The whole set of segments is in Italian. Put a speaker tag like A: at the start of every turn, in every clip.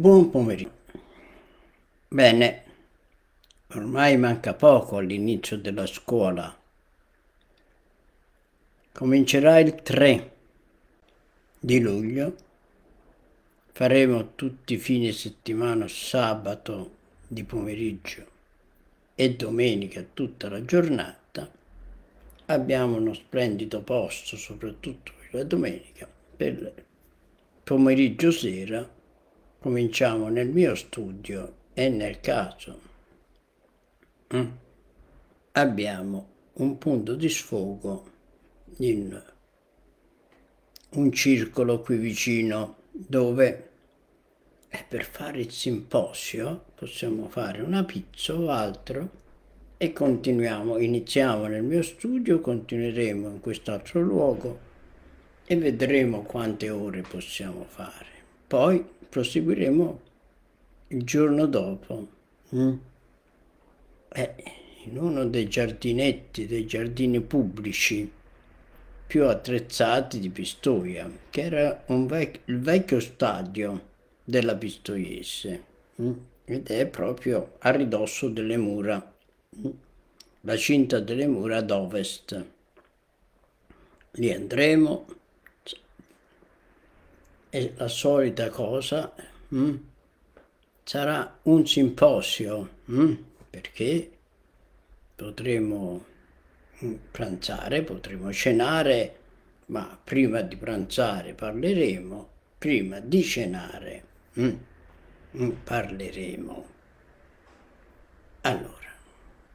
A: Buon pomeriggio. Bene, ormai manca poco all'inizio della scuola. Comincerà il 3 di luglio. Faremo tutti fine settimana, sabato di pomeriggio e domenica tutta la giornata. Abbiamo uno splendido posto, soprattutto la domenica, per pomeriggio sera cominciamo nel mio studio e nel caso mm, abbiamo un punto di sfogo in un circolo qui vicino dove eh, per fare il simposio possiamo fare una pizza o altro e continuiamo, iniziamo nel mio studio, continueremo in quest'altro luogo e vedremo quante ore possiamo fare. Poi proseguiremo il giorno dopo. Mm? Eh, in uno dei giardinetti, dei giardini pubblici più attrezzati di Pistoia, che era vec il vecchio stadio della Pistoiese mm? ed è proprio a ridosso delle mura, mm? la cinta delle mura ad ovest. Lì andremo è la solita cosa, mh? Mm, sarà un simposio, mh? Mm, perché potremo mm, pranzare, potremo cenare, ma prima di pranzare parleremo, prima di cenare mh? parleremo. Allora,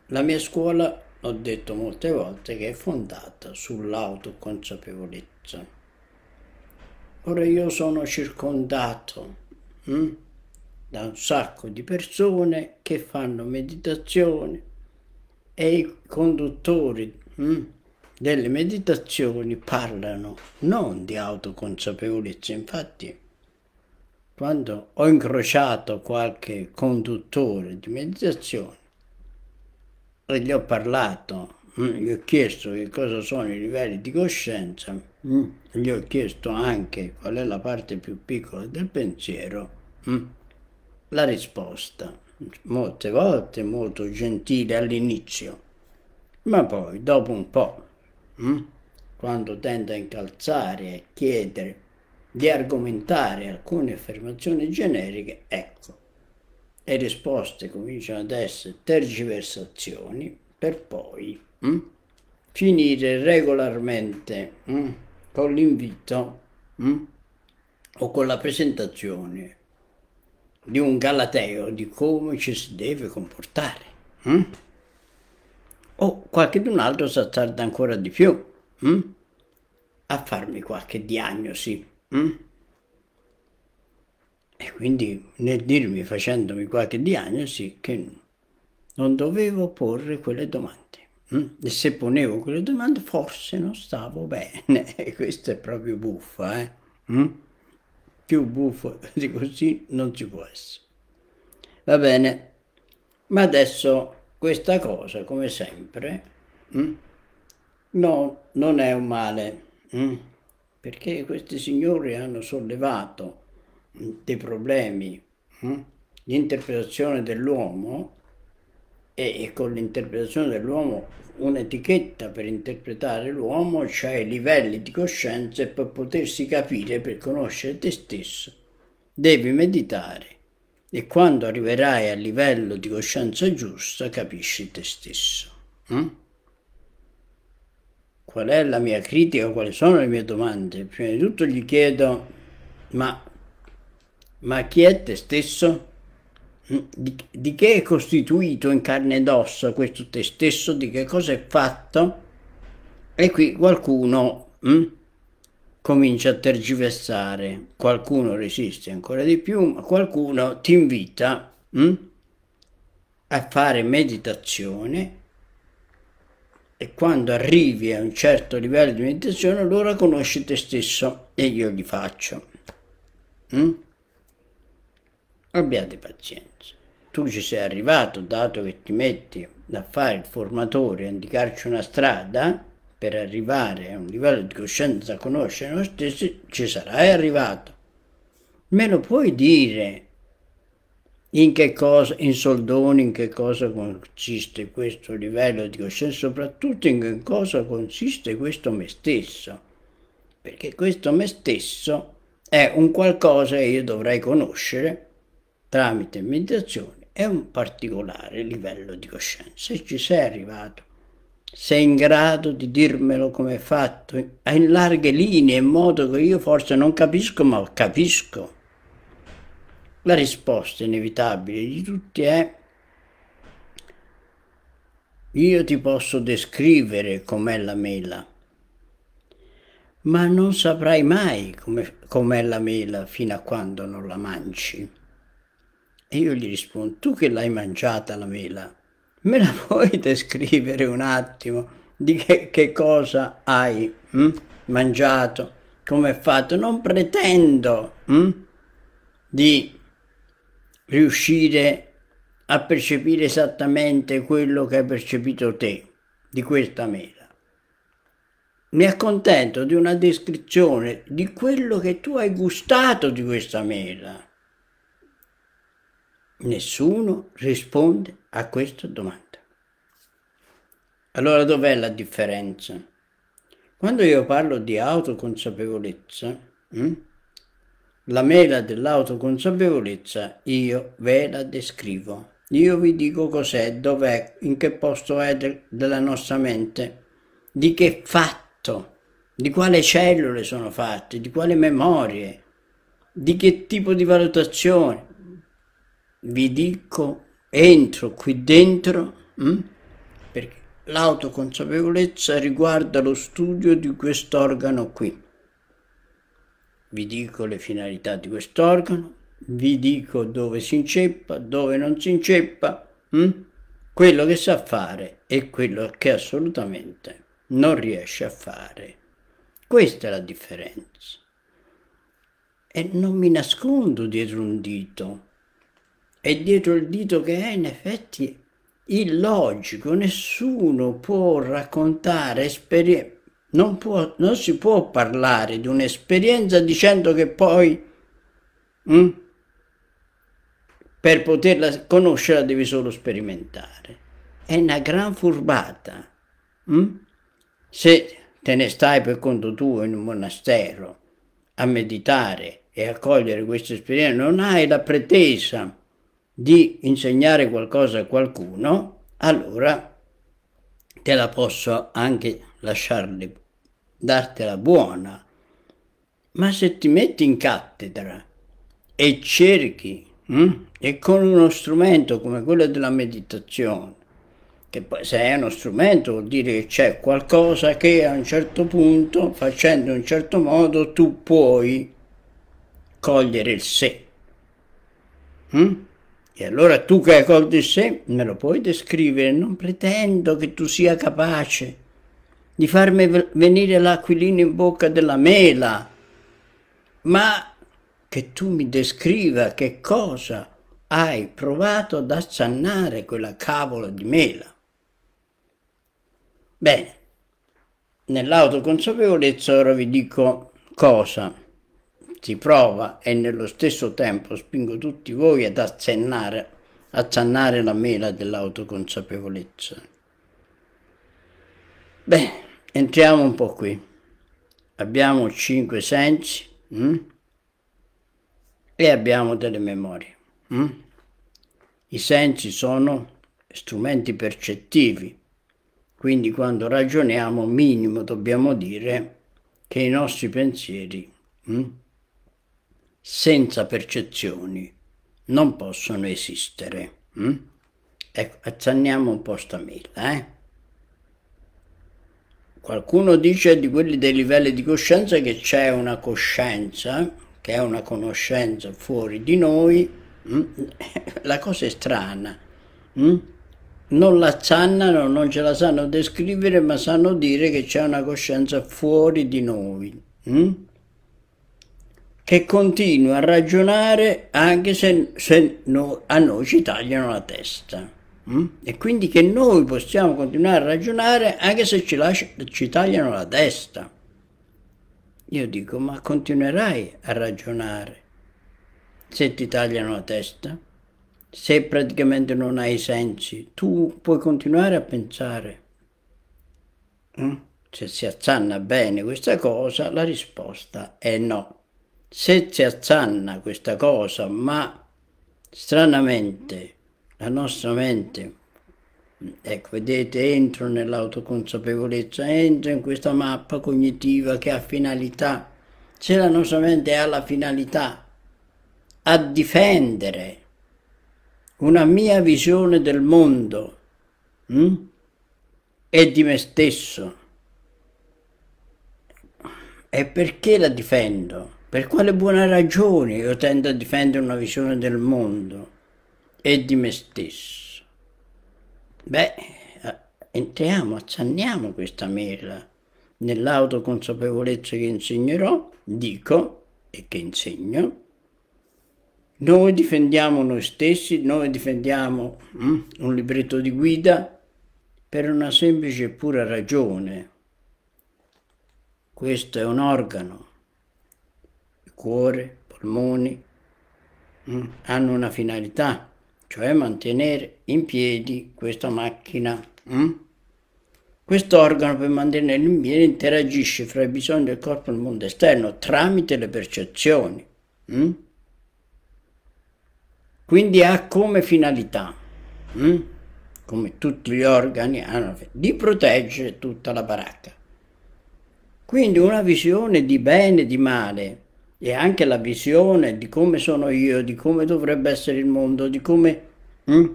A: la mia scuola, l'ho detto molte volte, che è fondata sull'autoconsapevolezza Ora io sono circondato hm, da un sacco di persone che fanno meditazione e i conduttori hm, delle meditazioni parlano non di autoconsapevolezza, infatti quando ho incrociato qualche conduttore di meditazione e gli ho parlato gli ho chiesto che cosa sono i livelli di coscienza, mm, gli ho chiesto anche qual è la parte più piccola del pensiero, mm, la risposta, molte volte molto gentile all'inizio, ma poi dopo un po', mm, quando tende a incalzare, a chiedere, di argomentare alcune affermazioni generiche, ecco, le risposte cominciano ad essere tergiversazioni per poi mh? Mm? finire regolarmente mh? Mm? con l'invito mh? Mm? o con la presentazione di un galateo di come ci si deve comportare. Mh? O qualcun altro si attarda ancora di più mh? a farmi qualche diagnosi. Mh? E quindi nel dirmi, facendomi qualche diagnosi, che non dovevo porre quelle domande. Mm? E se ponevo quelle domande forse non stavo bene, e questa è proprio buffa, eh? Mm? più buffo di così non ci può essere. Va bene, ma adesso questa cosa, come sempre, mm? no, non è un male, perché questi signori hanno sollevato dei problemi, l'interpretazione dell'uomo e, con l'interpretazione dell'uomo un'etichetta per interpretare l'uomo, cioè livelli di coscienza per potersi capire, per conoscere te stesso, devi meditare e quando arriverai al livello di coscienza giusta capisci te stesso. Mm? Qual è la mia critica? Quali sono le mie domande? Prima di tutto gli chiedo, ma, ma chi è te stesso? di, di che è costituito in carne ed ossa questo te stesso, di che cosa è fatto? E qui qualcuno mh, hm, comincia a tergiversare, qualcuno resiste ancora di più, ma qualcuno ti invita mh, hm, a fare meditazione e quando arrivi a un certo livello di meditazione allora conosci te stesso e io li faccio. Mm? abbiate pazienza. Tu ci sei arrivato, dato che ti metti a fare il formatore, a indicarci una strada per arrivare a un livello di coscienza a conoscere noi stessi, ci sarai arrivato. Me lo puoi dire in che cosa, in soldoni, in che cosa consiste questo livello di coscienza, soprattutto in che cosa consiste questo me stesso. Perché questo me stesso è un qualcosa che io dovrei conoscere tramite meditazione e un particolare livello di coscienza. Se ci sei arrivato. Sei in grado di dirmelo come è fatto, in larghe linee, in modo che io forse non capisco, ma capisco. La risposta inevitabile di tutti è io ti posso descrivere com'è la mela, ma non saprai mai com'è com la mela fino a quando non la mangi. E io gli rispondo, tu che l'hai mangiata la mela, me la puoi descrivere un attimo di che, che cosa hai hm? mangiato, come è fatto? Non pretendo hm? di riuscire a percepire esattamente quello che hai percepito te di questa mela. Mi accontento di una descrizione di quello che tu hai gustato di questa mela Nessuno risponde a questa domanda. Allora dov'è la differenza? Quando io parlo di autoconsapevolezza, hm? la mela dell'autoconsapevolezza io ve la descrivo. Io vi dico cos'è, dov'è, in che posto è de della nostra mente, di che fatto, di quale cellule sono fatte, di quale memorie, di che tipo di valutazione, vi dico, entro qui dentro, mh? Hm? perché l'autoconsapevolezza riguarda lo studio di quest'organo qui. Vi dico le finalità di quest'organo, vi dico dove si inceppa, dove non si inceppa, mh? Hm? quello che sa fare e quello che assolutamente non riesce a fare. Questa è la differenza. E non mi nascondo dietro un dito, è dietro il dito che è in effetti illogico, nessuno può raccontare esperienze. Non, può, non si può parlare di un'esperienza dicendo che poi mh, hm, per poterla conoscere la devi solo sperimentare. È una gran furbata. Mh? Hm? Se te ne stai per conto tuo in un monastero a meditare e a cogliere questa esperienza, non hai la pretesa di insegnare qualcosa a qualcuno, allora te la posso anche lasciarli, dartela buona. Ma se ti metti in cattedra e cerchi, hm, e con uno strumento come quello della meditazione, che poi se è uno strumento vuol dire che c'è qualcosa che a un certo punto, facendo in un certo modo, tu puoi cogliere il sé. Hm? E allora tu che hai colto di sé me lo puoi descrivere, non pretendo che tu sia capace di farmi venire l'aquilino in bocca della mela, ma che tu mi descriva che cosa hai provato ad assannare quella cavola di mela. Bene, nell'autoconsapevolezza ora vi dico cosa si prova e nello stesso tempo spingo tutti voi ad accennare, accennare la mela dell'autoconsapevolezza. Beh, entriamo un po' qui. Abbiamo cinque sensi hm? e abbiamo delle memorie. Hm? I sensi sono strumenti percettivi, quindi quando ragioniamo minimo dobbiamo dire che i nostri pensieri hm? senza percezioni non possono esistere. Mm? Ecco, azzanniamo un po' sta mela, eh? Qualcuno dice di quelli dei livelli di coscienza che c'è una coscienza, che è una conoscenza fuori di noi. Mm? La cosa è strana. Mm? Non la zannano, non ce la sanno descrivere, ma sanno dire che c'è una coscienza fuori di noi. Mm? che continua a ragionare anche se, se no, a noi ci tagliano la testa. Mm? E quindi che noi possiamo continuare a ragionare anche se ci, lascia, ci tagliano la testa. Io dico, ma continuerai a ragionare se ti tagliano la testa? Se praticamente non hai sensi, tu puoi continuare a pensare. Mm? Se si azzanna bene questa cosa, la risposta è no se ci azzanna questa cosa, ma stranamente la nostra mente, ecco vedete, entro nell'autoconsapevolezza, entro in questa mappa cognitiva che ha finalità, se la nostra mente ha la finalità a difendere una mia visione del mondo hm? e di me stesso, è perché la difendo? Per quale buona ragione io tendo a difendere una visione del mondo e di me stesso? Beh, eh, entriamo, azzanniamo questa mela. Nell'autoconsapevolezza che insegnerò, dico e che insegno, noi difendiamo noi stessi, noi difendiamo mm, un libretto di guida per una semplice e pura ragione. Questo è un organo cuore, polmoni, mm, hanno una finalità, cioè mantenere in piedi questa macchina. Mm? Questo organo per mantenere in piedi interagisce fra i bisogni del corpo e il mondo esterno tramite le percezioni. Mm? Quindi ha come finalità, come tutti gli organi, di proteggere tutta la baracca. Quindi una visione di bene e di male e anche la visione di come sono io, di come dovrebbe essere il mondo, di come hm,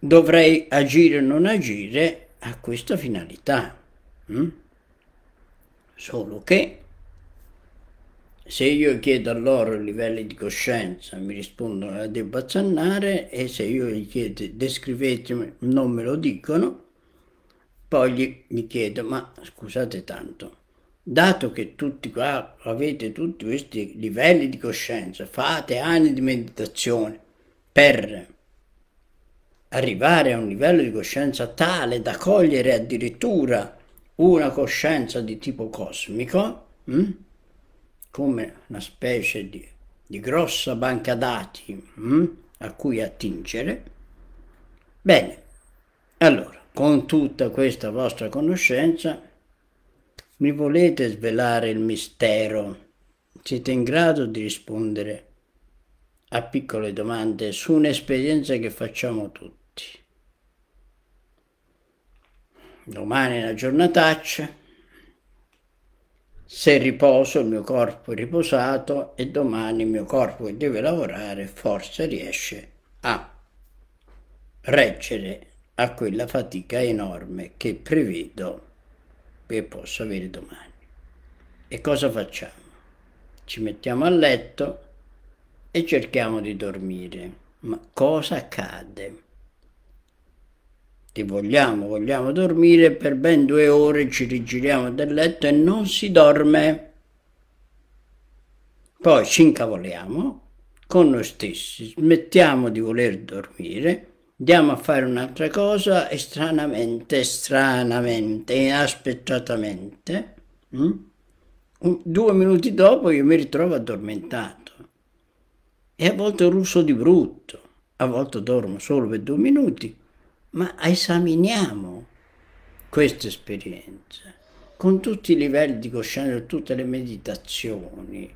A: dovrei agire o non agire, ha questa finalità. Hm? Solo che se io chiedo a loro livelli di coscienza, mi rispondono la devo azzannare e se io gli chiedo descrivetemi, non me lo dicono, poi gli, gli chiedo ma scusate tanto dato che tutti qua avete tutti questi livelli di coscienza, fate anni di meditazione per arrivare a un livello di coscienza tale da cogliere addirittura una coscienza di tipo cosmico, mh? Hm? come una specie di, di grossa banca dati mh? Hm? a cui attingere. Bene, allora, con tutta questa vostra conoscenza, mi volete svelare il mistero? Siete in grado di rispondere a piccole domande su un'esperienza che facciamo tutti. Domani è una giornataccia, se riposo il mio corpo è riposato e domani il mio corpo che deve lavorare forse riesce a reggere a quella fatica enorme che prevedo e posso avere domani. E cosa facciamo? Ci mettiamo a letto e cerchiamo di dormire. Ma cosa accade? Ti vogliamo, vogliamo dormire, per ben due ore ci rigiriamo dal letto e non si dorme. Poi ci incavoliamo con noi stessi, smettiamo di voler dormire andiamo a fare un'altra cosa e stranamente, stranamente, inaspettatamente, mh? Mm? due minuti dopo io mi ritrovo addormentato e a volte russo di brutto, a volte dormo solo per due minuti, ma esaminiamo questa esperienza con tutti i livelli di coscienza, tutte le meditazioni.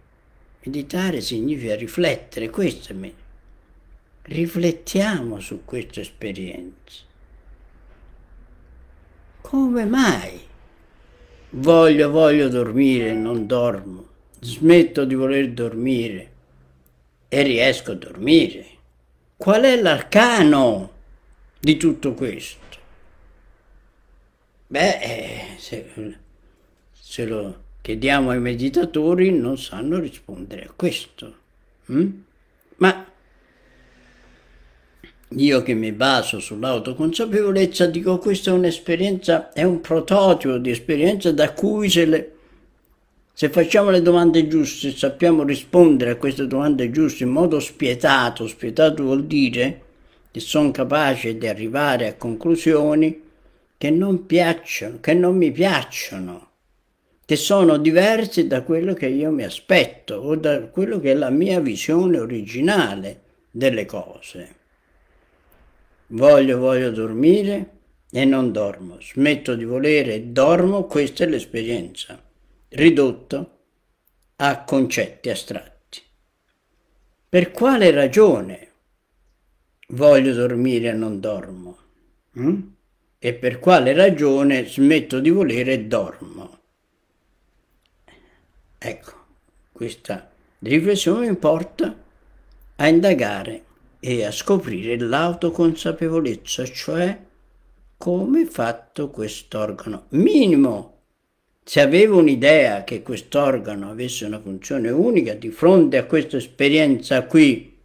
A: Meditare significa riflettere, questo è meditare Riflettiamo su questa esperienza. Come mai voglio, voglio dormire, non dormo, smetto di voler dormire e riesco a dormire? Qual è l'arcano di tutto questo? Beh, se, se lo chiediamo ai meditatori non sanno rispondere a questo. Hm? Ma io che mi baso sull'autoconsapevolezza dico questa è un'esperienza, è un prototipo di esperienza da cui se, le, se facciamo le domande giuste, sappiamo rispondere a queste domande giuste in modo spietato, spietato vuol dire che sono capace di arrivare a conclusioni che non piacciono, che non mi piacciono, che sono diverse da quello che io mi aspetto o da quello che è la mia visione originale delle cose. Voglio, voglio dormire e non dormo. Smetto di volere e dormo, questa è l'esperienza, ridotto a concetti astratti. Per quale ragione voglio dormire e non dormo? Mm? E per quale ragione smetto di volere e dormo? Ecco, questa riflessione mi porta a indagare e a scoprire l'autoconsapevolezza, cioè come è fatto quest'organo. Minimo, se avevo un'idea che quest'organo avesse una funzione unica di fronte a questa esperienza qui,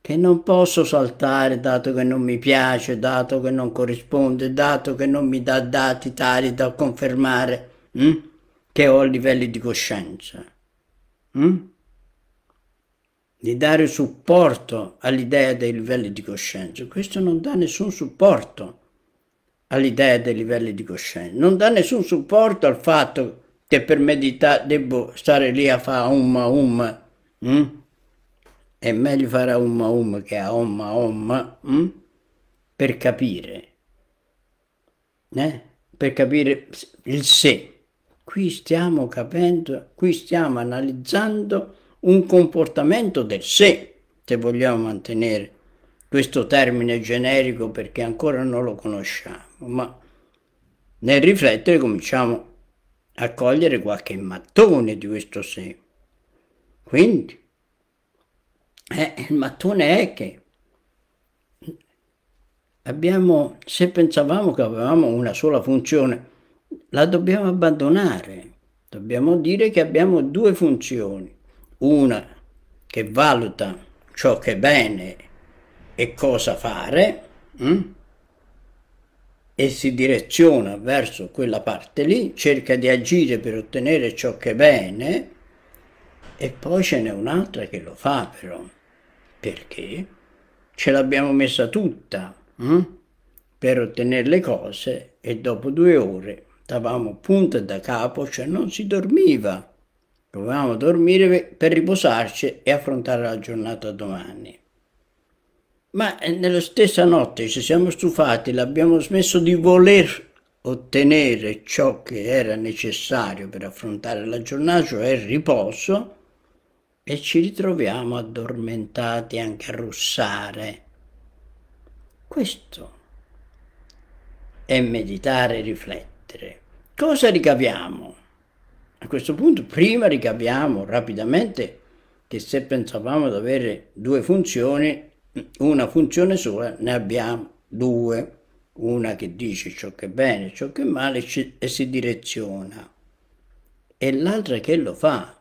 A: che non posso saltare dato che non mi piace, dato che non corrisponde, dato che non mi dà dati tali da confermare hm? che ho a livelli di coscienza. Hm? di dare supporto all'idea dei livelli di coscienza. Questo non dà nessun supporto all'idea dei livelli di coscienza, non dà nessun supporto al fatto che per meditare devo stare lì a fare um a um. Mm? È meglio fare a um a um che a om um, a om um, mm? per capire, eh? per capire il sé. Qui stiamo capendo, qui stiamo analizzando un comportamento del sé, se vogliamo mantenere questo termine generico perché ancora non lo conosciamo, ma nel riflettere cominciamo a cogliere qualche mattone di questo sé. Quindi, eh, il mattone è che abbiamo, se pensavamo che avevamo una sola funzione, la dobbiamo abbandonare. Dobbiamo dire che abbiamo due funzioni una che valuta ciò che è bene e cosa fare mh? Mm, e si direziona verso quella parte lì, cerca di agire per ottenere ciò che è bene e poi ce n'è un'altra che lo fa però, perché ce l'abbiamo messa tutta mh? Mm, per ottenere le cose e dopo due ore stavamo punto da capo, cioè non si dormiva a dormire per riposarci e affrontare la giornata domani. Ma eh, nella stessa notte ci siamo stufati, l'abbiamo smesso di voler ottenere ciò che era necessario per affrontare la giornata, cioè il riposo, e ci ritroviamo addormentati anche a russare. Questo è meditare e riflettere. Cosa ricaviamo? A questo punto prima ricapiamo rapidamente che se pensavamo ad avere due funzioni, una funzione sola, ne abbiamo due. Una che dice ciò che è bene, ciò che è male e si direziona. E l'altra che lo fa.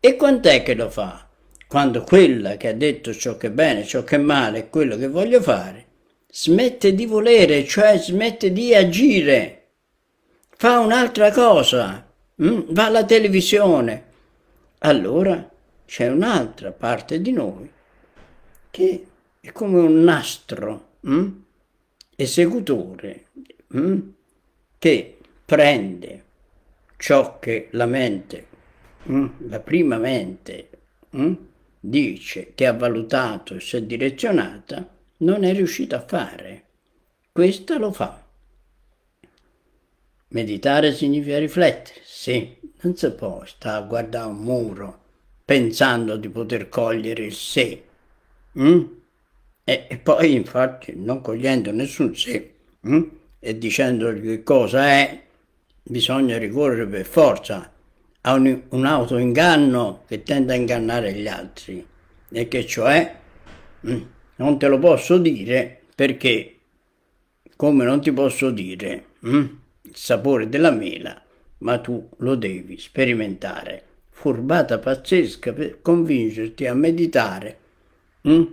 A: E quant'è che lo fa? Quando quella che ha detto ciò che è bene, ciò che è male è quello che voglio fare, smette di volere, cioè smette di agire. Fa un'altra cosa Mm, va alla televisione. Allora c'è un'altra parte di noi che è come un nastro mm, esecutore mm, che prende ciò che la mente, mm, la prima mente, mm, dice che ha valutato e si è direzionata, non è riuscita a fare. Questa lo fa. Meditare significa riflettere, sì, non si può stare a guardare un muro pensando di poter cogliere il sé. Mm? E, e, poi infatti non cogliendo nessun sé mm? e dicendogli che cosa è, bisogna ricorrere per forza a un, un autoinganno che tende a ingannare gli altri e che cioè mm, non te lo posso dire perché come non ti posso dire. Mm? sapore della mela, ma tu lo devi sperimentare. Furbata pazzesca per convincerti a meditare. Mm?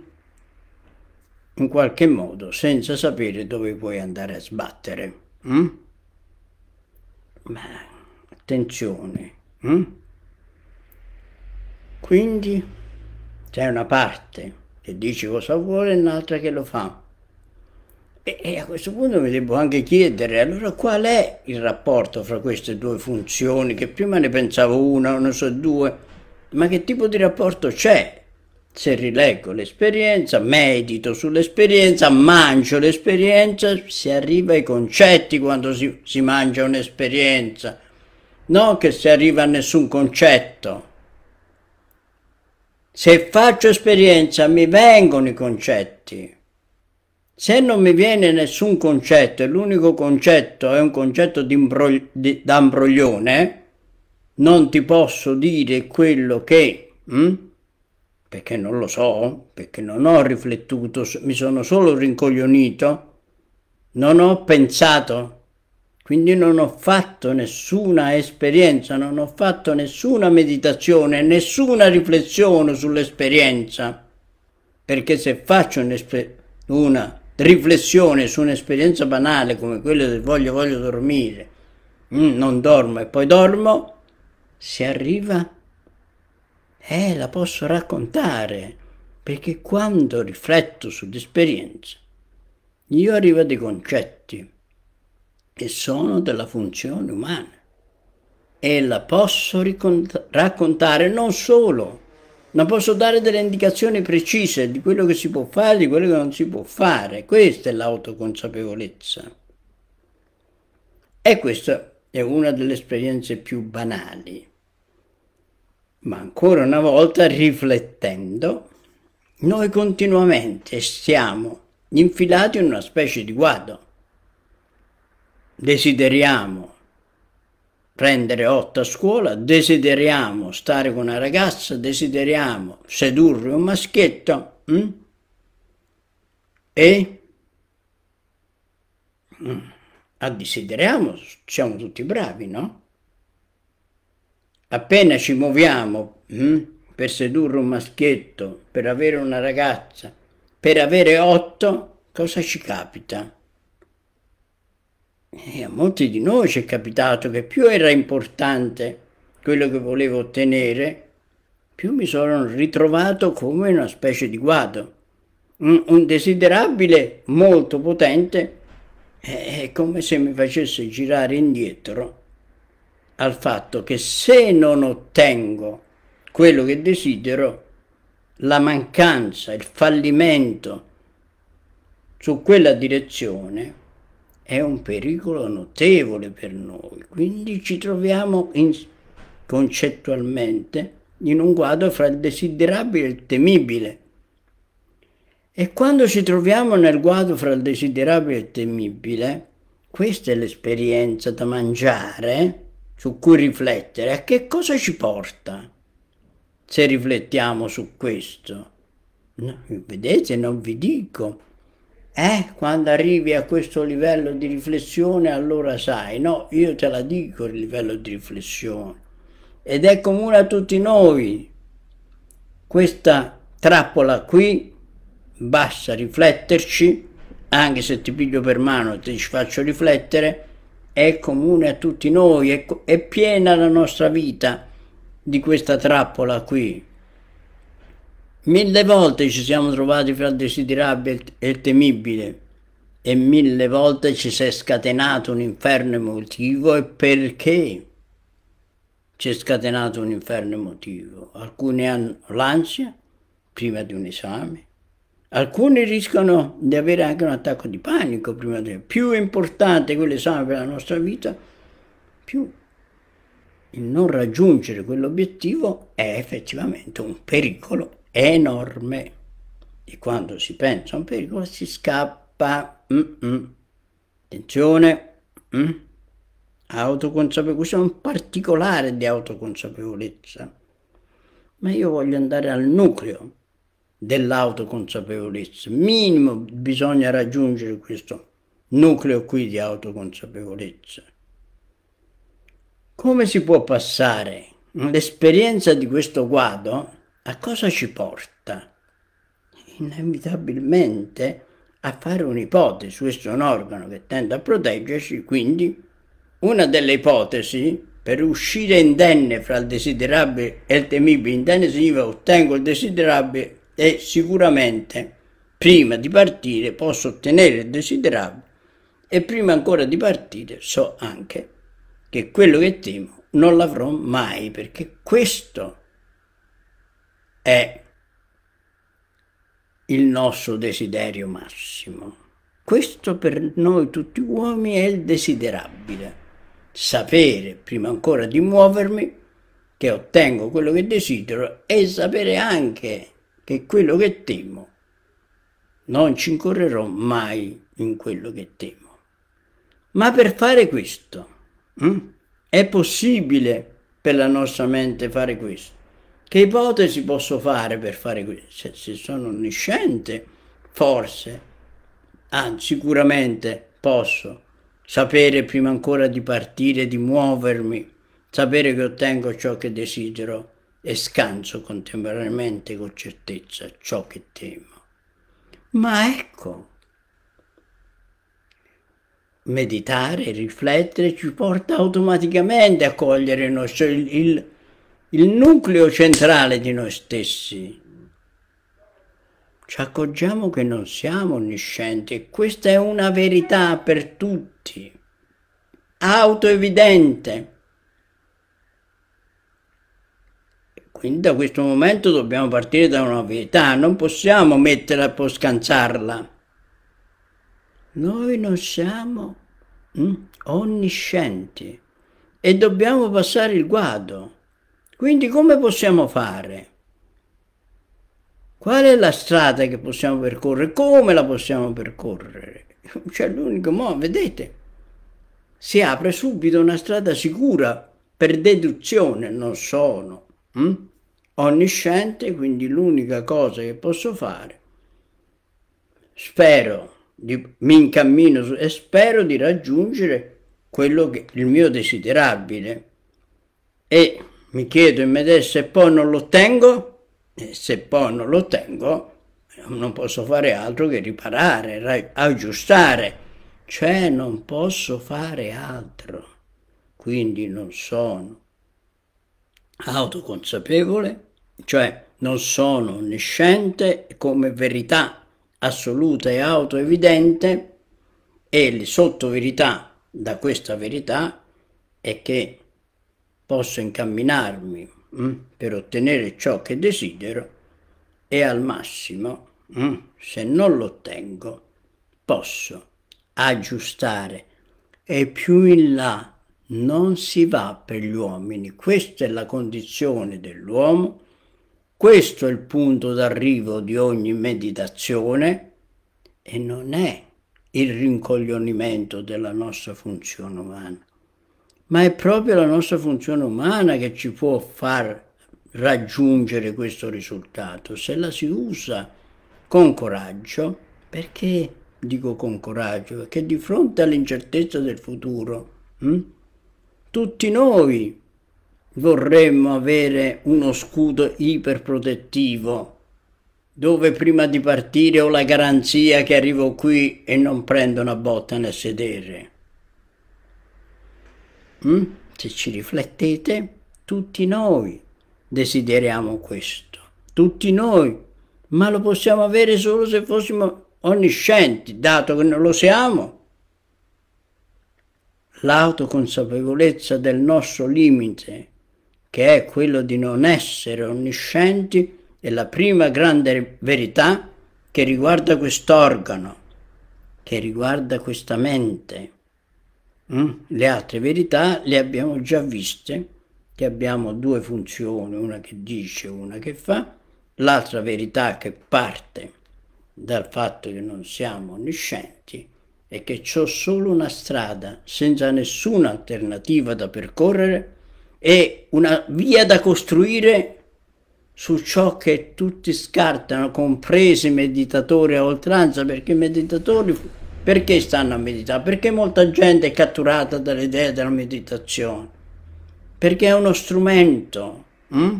A: in qualche modo senza sapere dove puoi andare a sbattere. Mm? Ma attenzione. Mm? Quindi c'è una parte che dice cosa vuole e un'altra che lo fa. E a questo punto mi devo anche chiedere, allora qual è il rapporto fra queste due funzioni, che prima ne pensavo una, non so due, ma che tipo di rapporto c'è? Se rileggo l'esperienza, medito sull'esperienza, mangio l'esperienza, si arriva ai concetti quando si, si mangia un'esperienza, non che si arriva a nessun concetto. Se faccio esperienza mi vengono i concetti. Se non mi viene nessun concetto e l'unico concetto è un concetto d'imbroglione, non ti posso dire quello che... Hm? Perché non lo so, perché non ho riflettuto, mi sono solo rincoglionito, non ho pensato, quindi non ho fatto nessuna esperienza, non ho fatto nessuna meditazione, nessuna riflessione sull'esperienza, perché se faccio una riflessione su un'esperienza banale come quella del voglio, voglio dormire, mm, non dormo e poi dormo, si arriva, eh, la posso raccontare, perché quando rifletto sull'esperienza, io arrivo a dei concetti che sono della funzione umana e la posso raccontare non solo non posso dare delle indicazioni precise di quello che si può fare, di quello che non si può fare. Questa è l'autoconsapevolezza. E questa è una delle esperienze più banali. Ma ancora una volta, riflettendo, noi continuamente siamo infilati in una specie di guado. Desideriamo prendere otto a scuola, desideriamo stare con una ragazza, desideriamo sedurre un maschietto mh? Mm? e mm, a desideriamo siamo tutti bravi, no? Appena ci muoviamo mh? Mm, per sedurre un maschietto, per avere una ragazza, per avere otto, cosa ci capita? E eh, a molti di noi ci è capitato che più era importante quello che volevo ottenere, più mi sono ritrovato come una specie di guado, un, un desiderabile molto potente, eh, è come se mi facesse girare indietro al fatto che se non ottengo quello che desidero, la mancanza, il fallimento su quella direzione è un pericolo notevole per noi. Quindi ci troviamo in, concettualmente in un guado fra il desiderabile e il temibile. E quando ci troviamo nel guado fra il desiderabile e il temibile, questa è l'esperienza da mangiare, su cui riflettere. A che cosa ci porta se riflettiamo su questo? No, vedete, non vi dico. Eh, quando arrivi a questo livello di riflessione, allora sai, no, io te la dico il livello di riflessione. Ed è comune a tutti noi. Questa trappola qui, basta rifletterci, anche se ti piglio per mano e ti faccio riflettere, è comune a tutti noi, è, è piena la nostra vita di questa trappola qui. Mille volte ci siamo trovati fra il desiderabile e il temibile e mille volte ci si è scatenato un inferno emotivo e perché ci è scatenato un inferno emotivo. Alcuni hanno l'ansia prima di un esame, alcuni rischiano di avere anche un attacco di panico prima di... Più importante quell'esame per la nostra vita, più il non raggiungere quell'obiettivo è effettivamente un pericolo enorme e quando si pensa a un pericolo si scappa. Mm -mm. Attenzione, mm. autoconsapevolezza, questo è un particolare di autoconsapevolezza, ma io voglio andare al nucleo dell'autoconsapevolezza, minimo bisogna raggiungere questo nucleo qui di autoconsapevolezza. Come si può passare l'esperienza di questo guado a cosa ci porta? Inevitabilmente a fare un'ipotesi, questo è un organo che tende a proteggerci, quindi una delle ipotesi per uscire indenne fra il desiderabile e il temibile, indenne significa ottengo il desiderabile e sicuramente prima di partire posso ottenere il desiderabile e prima ancora di partire so anche che quello che temo non l'avrò mai perché questo è il nostro desiderio massimo. Questo per noi tutti uomini è il desiderabile. Sapere, prima ancora di muovermi, che ottengo quello che desidero e sapere anche che quello che temo non ci incorrerò mai in quello che temo. Ma per fare questo, hm, è possibile per la nostra mente fare questo? Che ipotesi posso fare per fare questo? Se, sono onnisciente, forse, ah, sicuramente posso sapere prima ancora di partire, di muovermi, sapere che ottengo ciò che desidero e scanso contemporaneamente con certezza ciò che temo. Ma ecco, meditare, riflettere ci porta automaticamente a cogliere cioè il, il il nucleo centrale di noi stessi. Ci accorgiamo che non siamo onniscienti e questa è una verità per tutti, autoevidente. Quindi da questo momento dobbiamo partire da una verità, non possiamo metterla e poi scansarla. Noi non siamo hm, onniscienti e dobbiamo passare il guado. Quindi come possiamo fare? Qual è la strada che possiamo percorrere? Come la possiamo percorrere? C'è cioè, l'unico modo, vedete? Si apre subito una strada sicura, per deduzione non sono hm? onnisciente, quindi l'unica cosa che posso fare, spero, di, mi incammino su, e spero di raggiungere quello che il mio desiderabile e mi chiedo in me stesso se poi non lo ottengo, e eh, se poi non lo ottengo non posso fare altro che riparare, aggiustare, cioè non posso fare altro. Quindi non sono autoconsapevole, cioè non sono onnisciente come verità assoluta e autoevidente e le sottoverità da questa verità è che posso incamminarmi mh, mm, per ottenere ciò che desidero e al massimo, mh, mm, se non lo ottengo, posso aggiustare e più in là non si va per gli uomini. Questa è la condizione dell'uomo, questo è il punto d'arrivo di ogni meditazione e non è il rincoglionimento della nostra funzione umana ma è proprio la nostra funzione umana che ci può far raggiungere questo risultato, se la si usa con coraggio, perché dico con coraggio? Perché di fronte all'incertezza del futuro, hm, tutti noi vorremmo avere uno scudo iperprotettivo dove prima di partire ho la garanzia che arrivo qui e non prendo una botta nel sedere. Mm? se ci riflettete, tutti noi desideriamo questo, tutti noi, ma lo possiamo avere solo se fossimo onniscienti, dato che non lo siamo. L'autoconsapevolezza del nostro limite, che è quello di non essere onniscienti, è la prima grande verità che riguarda quest'organo, che riguarda questa mente. Mm? Le altre verità le abbiamo già viste, che abbiamo due funzioni, una che dice e una che fa, l'altra verità che parte dal fatto che non siamo onniscienti è che c'è solo una strada senza nessuna alternativa da percorrere e una via da costruire su ciò che tutti scartano, compresi i meditatori a oltranza, perché i meditatori perché stanno a meditare? Perché molta gente è catturata dall'idea della meditazione? Perché è uno strumento hm?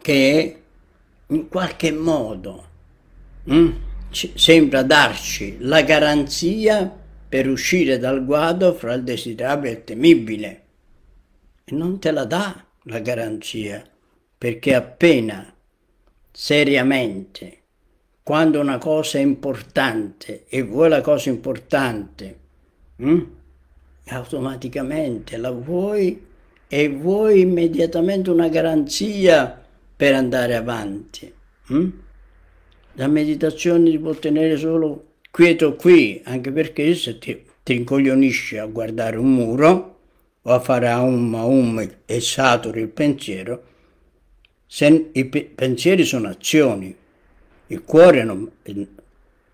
A: che in qualche modo hm? sembra darci la garanzia per uscire dal guado fra il desiderabile e il temibile. E non te la dà la garanzia, perché appena seriamente quando una cosa è importante e vuoi la cosa importante, hm? automaticamente la vuoi e vuoi immediatamente una garanzia per andare avanti. Hm? La meditazione ti può tenere solo quieto qui, anche perché se ti, ti incoglionisci a guardare un muro o a fare aum um e saturi il pensiero, se, i pensieri sono azioni, il cuore non,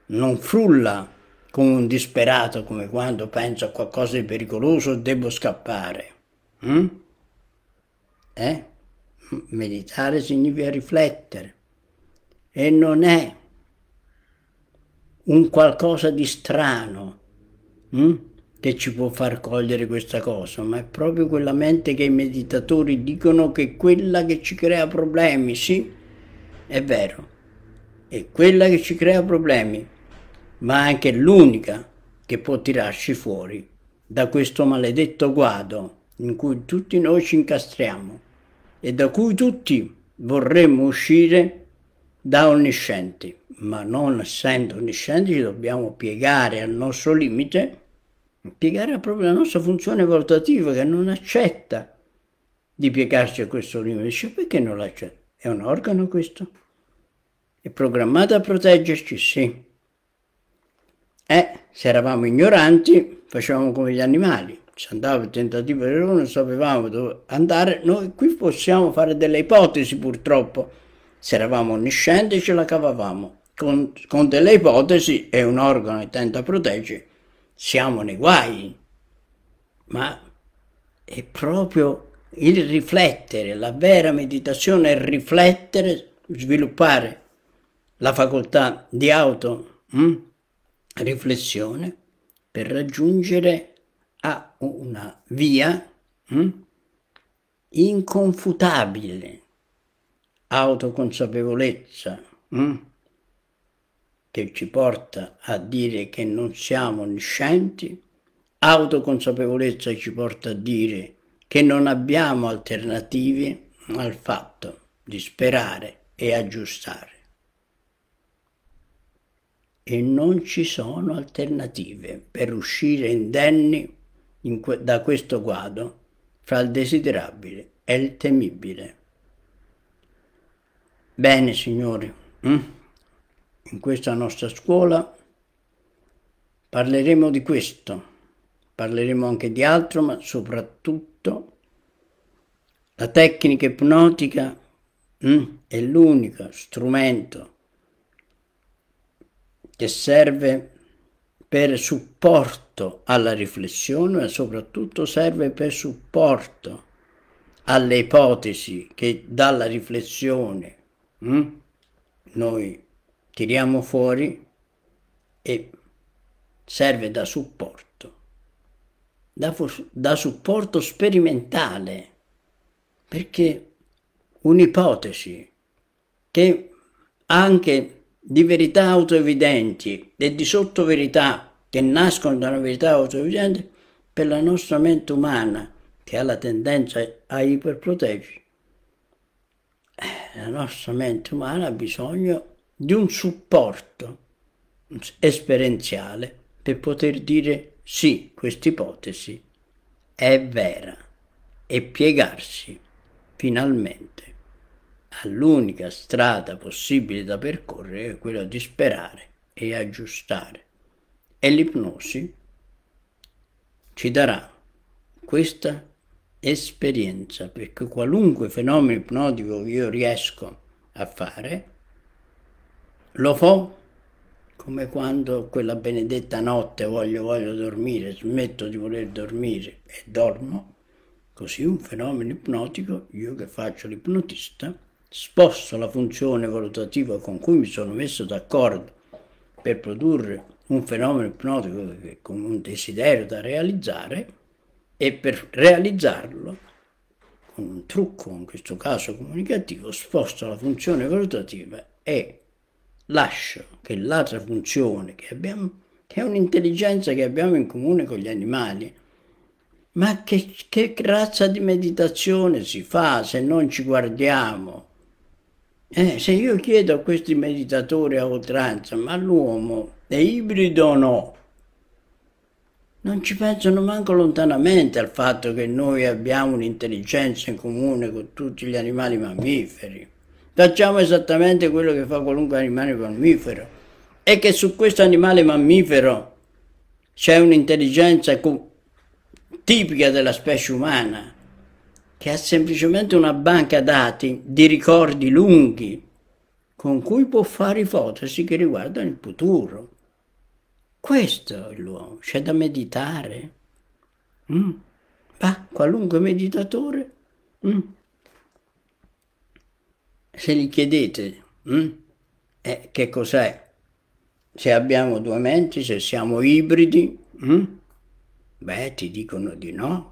A: non frulla come un disperato, come quando penso a qualcosa di pericoloso, devo scappare. Mm? Eh? Meditare significa riflettere e non è un qualcosa di strano mm? che ci può far cogliere questa cosa, ma è proprio quella mente che i meditatori dicono che è quella che ci crea problemi, sì, è vero, è quella che ci crea problemi, ma anche l'unica che può tirarci fuori da questo maledetto guado in cui tutti noi ci incastriamo e da cui tutti vorremmo uscire da onniscienti, ma non essendo onniscienti ci dobbiamo piegare al nostro limite, piegare proprio la nostra funzione valutativa che non accetta di piegarci a questo limite. Dice, perché non l'accetta? È un organo questo? È programmata a proteggerci? Sì. Eh, se eravamo ignoranti, facevamo come gli animali. Ci andava il tentativo di errore, non sapevamo dove andare. Noi qui possiamo fare delle ipotesi, purtroppo. Se eravamo onniscienti, ce la cavavamo. Con, con delle ipotesi e un organo che tenta a proteggere, siamo nei guai. Ma è proprio il riflettere, la vera meditazione è riflettere, sviluppare la facoltà di auto mh, mm, riflessione per raggiungere a una via mh, mm, inconfutabile autoconsapevolezza mh, mm, che ci porta a dire che non siamo niscenti autoconsapevolezza che ci porta a dire che non abbiamo alternative al fatto di sperare e aggiustare e non ci sono alternative per uscire indenni in que- da questo guado fra il desiderabile e il temibile. Bene, signori, hm? in questa nostra scuola parleremo di questo, parleremo anche di altro, ma soprattutto la tecnica ipnotica hm? è l'unico strumento che serve per supporto alla riflessione, ma soprattutto serve per supporto alle ipotesi che dalla riflessione hm, noi tiriamo fuori e serve da supporto, da, da supporto sperimentale, perché un'ipotesi che anche di verità autoevidenti e di sottoverità che nascono da una verità autoevidente per la nostra mente umana che ha la tendenza a iperproteggersi. La nostra mente umana ha bisogno di un supporto esperienziale per poter dire sì, questa ipotesi è vera e piegarsi finalmente all'unica strada possibile da percorrere è quella di sperare e aggiustare. E l'ipnosi ci darà questa esperienza, perché qualunque fenomeno ipnotico che io riesco a fare, lo fo come quando quella benedetta notte voglio, voglio dormire, smetto di voler dormire e dormo, così un fenomeno ipnotico, io che faccio l'ipnotista, sposto la funzione valutativa con cui mi sono messo d'accordo per produrre un fenomeno ipnotico con un desiderio da realizzare e per realizzarlo con un trucco, in questo caso comunicativo, sposto la funzione valutativa e lascio che l'altra funzione che abbiamo, che è un'intelligenza che abbiamo in comune con gli animali, ma che, che razza di meditazione si fa se non ci guardiamo eh, se io chiedo a questi meditatori a oltranza, ma l'uomo è ibrido o no? Non ci pensano manco lontanamente al fatto che noi abbiamo un'intelligenza in comune con tutti gli animali mammiferi. Facciamo esattamente quello che fa qualunque animale mammifero. E che su questo animale mammifero c'è un'intelligenza tipica della specie umana che ha semplicemente una banca dati di ricordi lunghi con cui può fare ipotesi che riguardano il futuro. Questo è l'uomo, c'è da meditare. Mm. Ma qualunque meditatore, mm. se gli chiedete mm, eh, che cos'è, se abbiamo due menti, se siamo ibridi, mm? beh, ti dicono di no,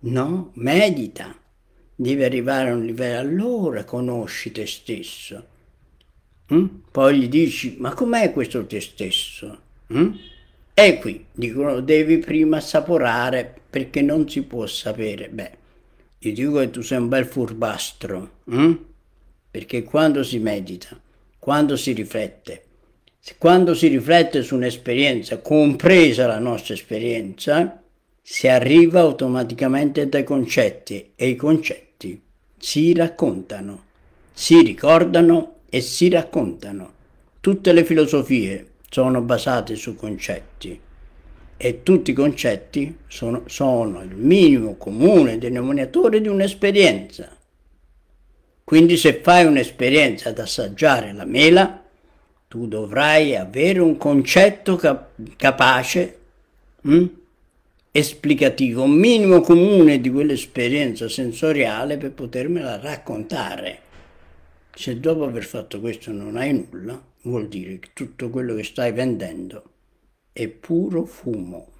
A: No? Medita. Devi arrivare a un livello, allora conosci te stesso. Mm? Poi gli dici, ma com'è questo te stesso? Mm? E qui dicono, devi prima assaporare perché non si può sapere. Beh, io dico che tu sei un bel furbastro, mm? perché quando si medita, quando si riflette, quando si riflette su un'esperienza, compresa la nostra esperienza, si arriva automaticamente dai concetti e i concetti si raccontano, si ricordano e si raccontano. Tutte le filosofie sono basate su concetti e tutti i concetti sono, sono il minimo comune denominatore di un'esperienza. Quindi se fai un'esperienza ad assaggiare la mela, tu dovrai avere un concetto cap- capace mh, hm? esplicativo, minimo comune di quell'esperienza sensoriale per potermela raccontare. Se dopo aver fatto questo non hai nulla, vuol dire che tutto quello che stai vendendo è puro fumo.